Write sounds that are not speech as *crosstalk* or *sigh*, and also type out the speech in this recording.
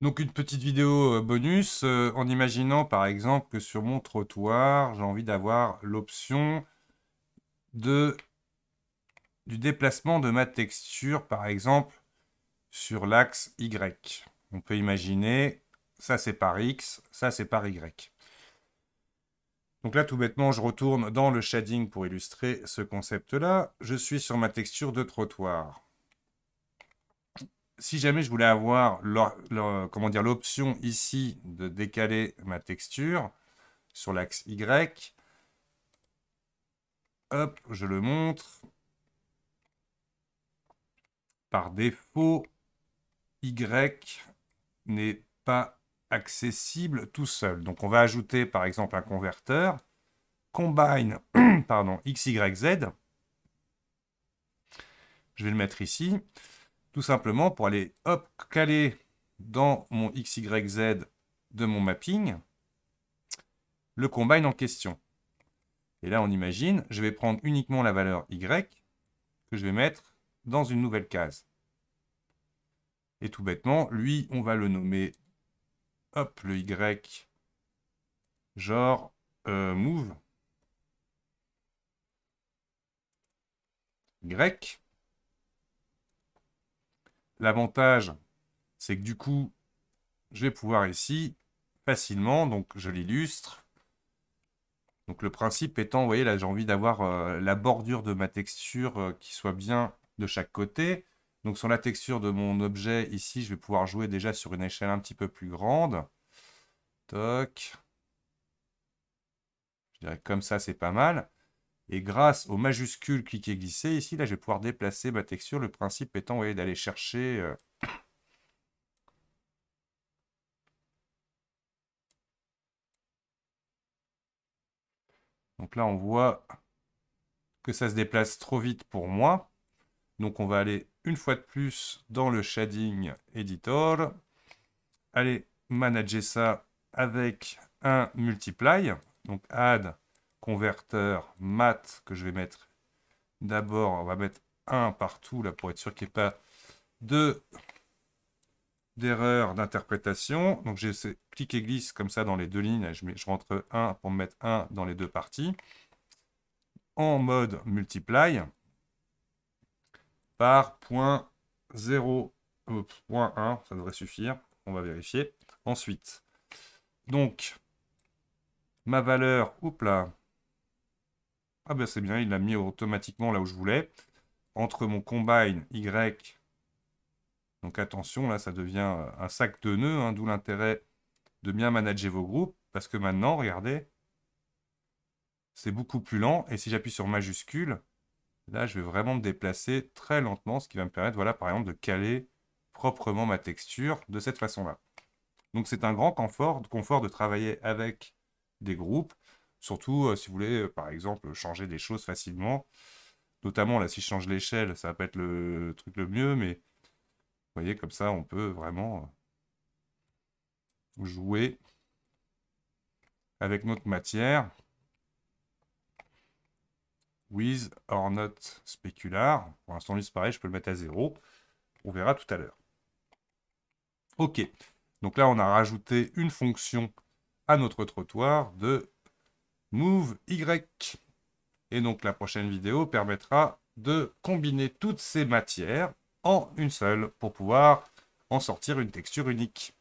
Donc une petite vidéo euh, bonus euh, en imaginant par exemple que sur mon trottoir, j'ai envie d'avoir l'option du déplacement de ma texture par exemple sur l'axe Y. On peut imaginer ça c'est par X, ça c'est par Y. Donc là tout bêtement je retourne dans le shading pour illustrer ce concept là. Je suis sur ma texture de trottoir si jamais je voulais avoir comment dire l'option ici de décaler ma texture sur l'axe Y, hop, je le montre. Par défaut, Y n'est pas accessible tout seul. Donc on va ajouter par exemple un converteur combine *clears throat* pardon, XYZ. Je vais le mettre ici tout simplement pour aller hop, caler dans mon z de mon mapping le combine en question. Et là, on imagine, je vais prendre uniquement la valeur Y que je vais mettre dans une nouvelle case. Et tout bêtement, lui, on va le nommer, hop, le Y, genre euh, move, Y. L'avantage, c'est que du coup, je vais pouvoir ici, facilement, donc je l'illustre. Donc le principe étant, vous voyez là, j'ai envie d'avoir euh, la bordure de ma texture euh, qui soit bien de chaque côté. Donc sur la texture de mon objet, ici, je vais pouvoir jouer déjà sur une échelle un petit peu plus grande. Toc. Je dirais comme ça, c'est pas mal. Et grâce aux majuscules cliquer glisser, ici, là, je vais pouvoir déplacer ma texture. Le principe étant d'aller chercher... Euh, donc là, on voit que ça se déplace trop vite pour moi. Donc on va aller une fois de plus dans le Shading Editor. Aller manager ça avec un Multiply. Donc Add converteur mat que je vais mettre d'abord. On va mettre 1 partout là pour être sûr qu'il n'y ait pas de d'erreur d'interprétation. Donc j'ai clic et glisse comme ça dans les deux lignes. Je, mets, je rentre 1 pour mettre 1 dans les deux parties. En mode multiply par point 0.1 euh, ça devrait suffire. On va vérifier. Ensuite, donc ma valeur, oups là, ah bah, c'est bien, il l'a mis automatiquement là où je voulais. Entre mon combine Y, donc attention, là ça devient euh, un sac de nœuds, hein, d'où l'intérêt de bien manager vos groupes, parce que maintenant, regardez, c'est beaucoup plus lent, et si j'appuie sur majuscule, là je vais vraiment me déplacer très lentement, ce qui va me permettre, voilà, par exemple, de caler proprement ma texture de cette façon-là. Donc c'est un grand confort, confort de travailler avec des groupes, Surtout euh, si vous voulez, euh, par exemple, changer des choses facilement. Notamment, là, si je change l'échelle, ça va pas être le truc le mieux, mais vous voyez, comme ça, on peut vraiment euh, jouer avec notre matière. With or not specular. Pour l'instant, lui, c'est pareil, je peux le mettre à zéro. On verra tout à l'heure. OK. Donc là, on a rajouté une fonction à notre trottoir de Move Y. Et donc la prochaine vidéo permettra de combiner toutes ces matières en une seule pour pouvoir en sortir une texture unique.